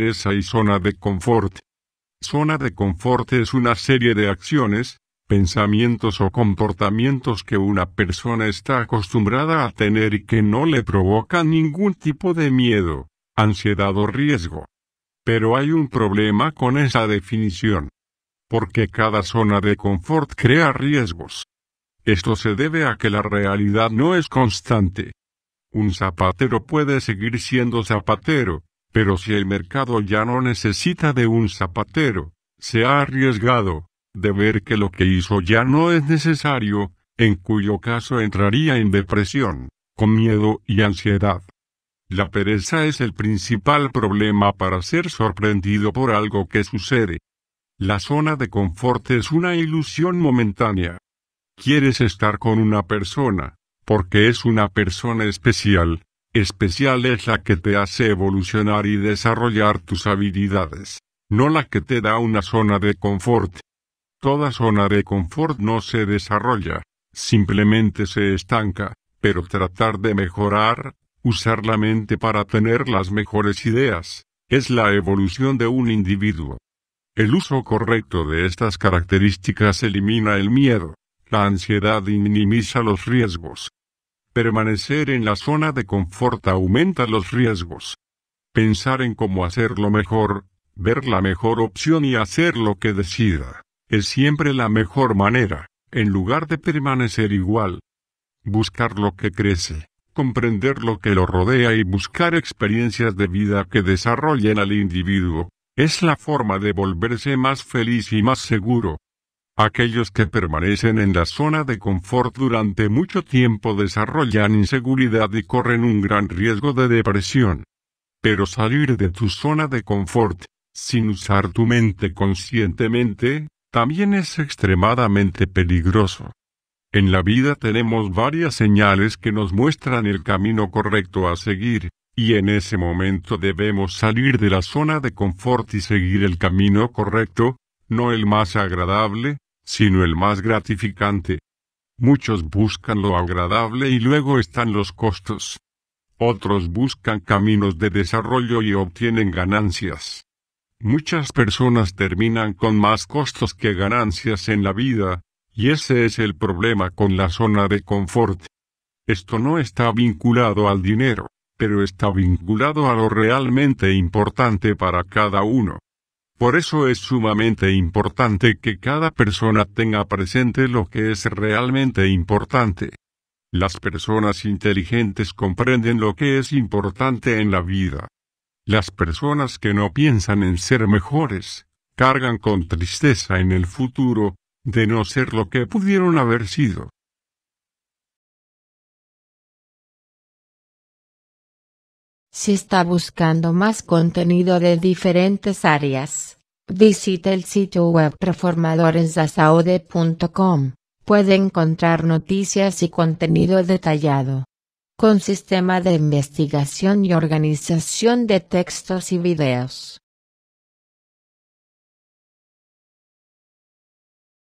y zona de confort. Zona de confort es una serie de acciones, pensamientos o comportamientos que una persona está acostumbrada a tener y que no le provocan ningún tipo de miedo, ansiedad o riesgo. Pero hay un problema con esa definición. Porque cada zona de confort crea riesgos. Esto se debe a que la realidad no es constante. Un zapatero puede seguir siendo zapatero, pero si el mercado ya no necesita de un zapatero, se ha arriesgado, de ver que lo que hizo ya no es necesario, en cuyo caso entraría en depresión, con miedo y ansiedad. La pereza es el principal problema para ser sorprendido por algo que sucede. La zona de confort es una ilusión momentánea. Quieres estar con una persona, porque es una persona especial, especial es la que te hace evolucionar y desarrollar tus habilidades, no la que te da una zona de confort. Toda zona de confort no se desarrolla, simplemente se estanca, pero tratar de mejorar, usar la mente para tener las mejores ideas, es la evolución de un individuo. El uso correcto de estas características elimina el miedo, la ansiedad y minimiza los riesgos. Permanecer en la zona de confort aumenta los riesgos. Pensar en cómo hacerlo mejor, ver la mejor opción y hacer lo que decida, es siempre la mejor manera, en lugar de permanecer igual. Buscar lo que crece, comprender lo que lo rodea y buscar experiencias de vida que desarrollen al individuo, es la forma de volverse más feliz y más seguro. Aquellos que permanecen en la zona de confort durante mucho tiempo desarrollan inseguridad y corren un gran riesgo de depresión. Pero salir de tu zona de confort, sin usar tu mente conscientemente, también es extremadamente peligroso. En la vida tenemos varias señales que nos muestran el camino correcto a seguir, y en ese momento debemos salir de la zona de confort y seguir el camino correcto, no el más agradable, sino el más gratificante. Muchos buscan lo agradable y luego están los costos. Otros buscan caminos de desarrollo y obtienen ganancias. Muchas personas terminan con más costos que ganancias en la vida, y ese es el problema con la zona de confort. Esto no está vinculado al dinero, pero está vinculado a lo realmente importante para cada uno. Por eso es sumamente importante que cada persona tenga presente lo que es realmente importante. Las personas inteligentes comprenden lo que es importante en la vida. Las personas que no piensan en ser mejores, cargan con tristeza en el futuro, de no ser lo que pudieron haber sido. Si está buscando más contenido de diferentes áreas, visite el sitio web performadoresdasaude.com. Puede encontrar noticias y contenido detallado. Con sistema de investigación y organización de textos y videos.